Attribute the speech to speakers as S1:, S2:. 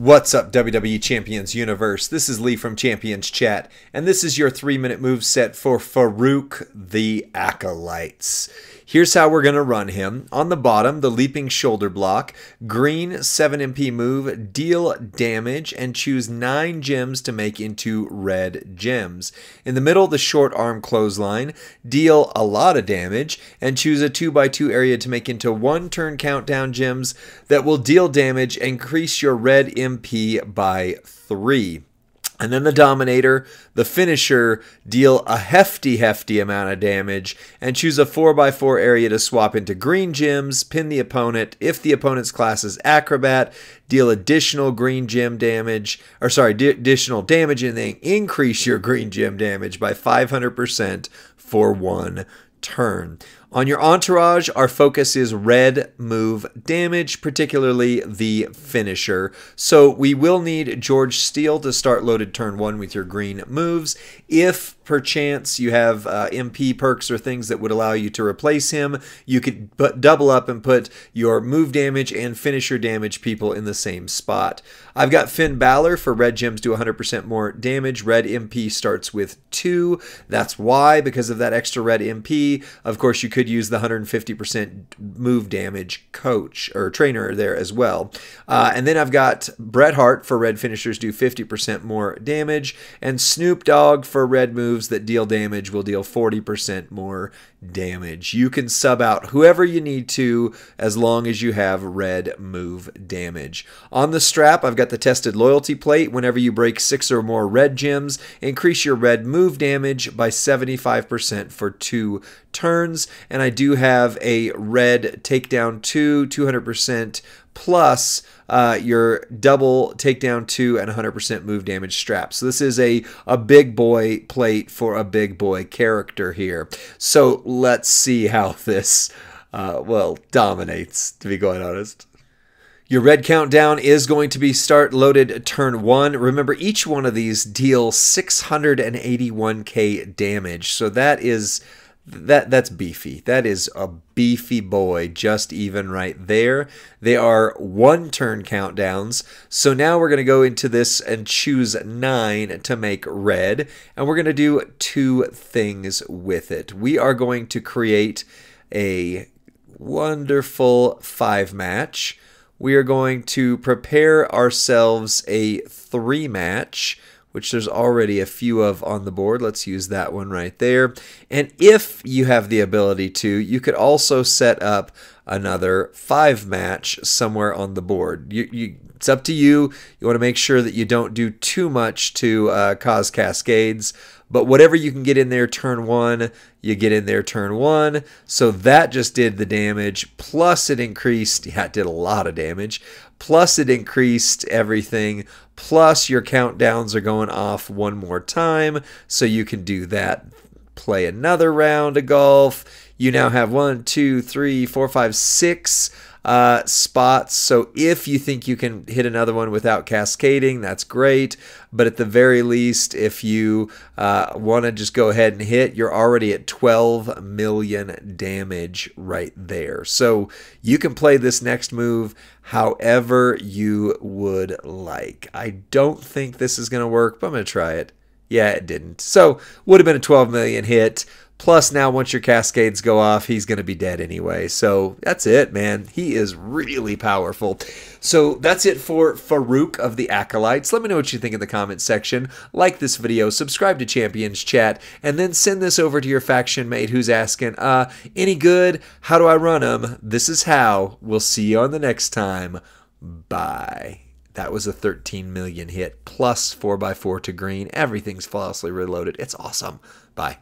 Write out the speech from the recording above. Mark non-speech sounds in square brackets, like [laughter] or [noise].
S1: What's up, WWE Champions Universe? This is Lee from Champions Chat, and this is your three minute move set for Farouk the Acolytes. Here's how we're going to run him. On the bottom, the leaping shoulder block, green 7MP move, deal damage, and choose 9 gems to make into red gems. In the middle, the short arm clothesline, deal a lot of damage, and choose a 2x2 area to make into 1 turn countdown gems that will deal damage and increase your red MP by 3. And then the Dominator, the Finisher, deal a hefty, hefty amount of damage and choose a 4x4 area to swap into green gems, pin the opponent. If the opponent's class is Acrobat, deal additional green gem damage, or sorry, d- additional damage, and then increase your green gem damage by 500% for one turn. On your entourage, our focus is red move damage, particularly the finisher. So we will need George Steele to start loaded turn one with your green moves. If perchance you have uh, MP perks or things that would allow you to replace him, you could put, double up and put your move damage and finisher damage people in the same spot. I've got Finn Balor for red gems do 100% more damage. Red MP starts with two. That's why, because of that extra red MP. Of course, you could could use the 150% move damage coach or trainer there as well. Uh, and then I've got Bret Hart for red finishers do 50% more damage, and Snoop Dogg for red moves that deal damage will deal 40% more damage. You can sub out whoever you need to as long as you have red move damage. On the strap, I've got the tested loyalty plate. Whenever you break six or more red gems, increase your red move damage by 75% for two turns and I do have a red takedown 2, 200% plus uh, your double takedown 2 and 100% move damage strap. So this is a, a big boy plate for a big boy character here. So let's see how [laughs] this, uh, well, dominates, to be quite honest. Your red countdown is going to be start loaded turn one. Remember, each one of these deals 681k damage. So that is that that's beefy. That is a beefy boy just even right there. They are one turn countdowns. So now we're going to go into this and choose 9 to make red and we're going to do two things with it. We are going to create a wonderful 5 match. We are going to prepare ourselves a 3 match which there's already a few of on the board. Let's use that one right there. And if you have the ability to, you could also set up another five match somewhere on the board. You, you, it's up to you. You want to make sure that you don't do too much to uh, cause cascades. But whatever you can get in there turn one, you get in there turn one. So that just did the damage. Plus, it increased, yeah, it did a lot of damage. Plus, it increased everything. Plus, your countdowns are going off one more time. So you can do that. Play another round of golf. You now have one, two, three, four, five, six uh, spots. So if you think you can hit another one without cascading, that's great. But at the very least, if you uh, want to just go ahead and hit, you're already at 12 million damage right there. So you can play this next move however you would like. I don't think this is going to work, but I'm going to try it. Yeah, it didn't. So would have been a 12 million hit. Plus, now once your cascades go off, he's going to be dead anyway. So that's it, man. He is really powerful. So that's it for Farouk of the Acolytes. Let me know what you think in the comments section. Like this video, subscribe to Champions Chat, and then send this over to your faction mate who's asking, uh, any good? How do I run them? This is how. We'll see you on the next time. Bye. That was a 13 million hit plus 4x4 to green. Everything's flawlessly reloaded. It's awesome. Bye.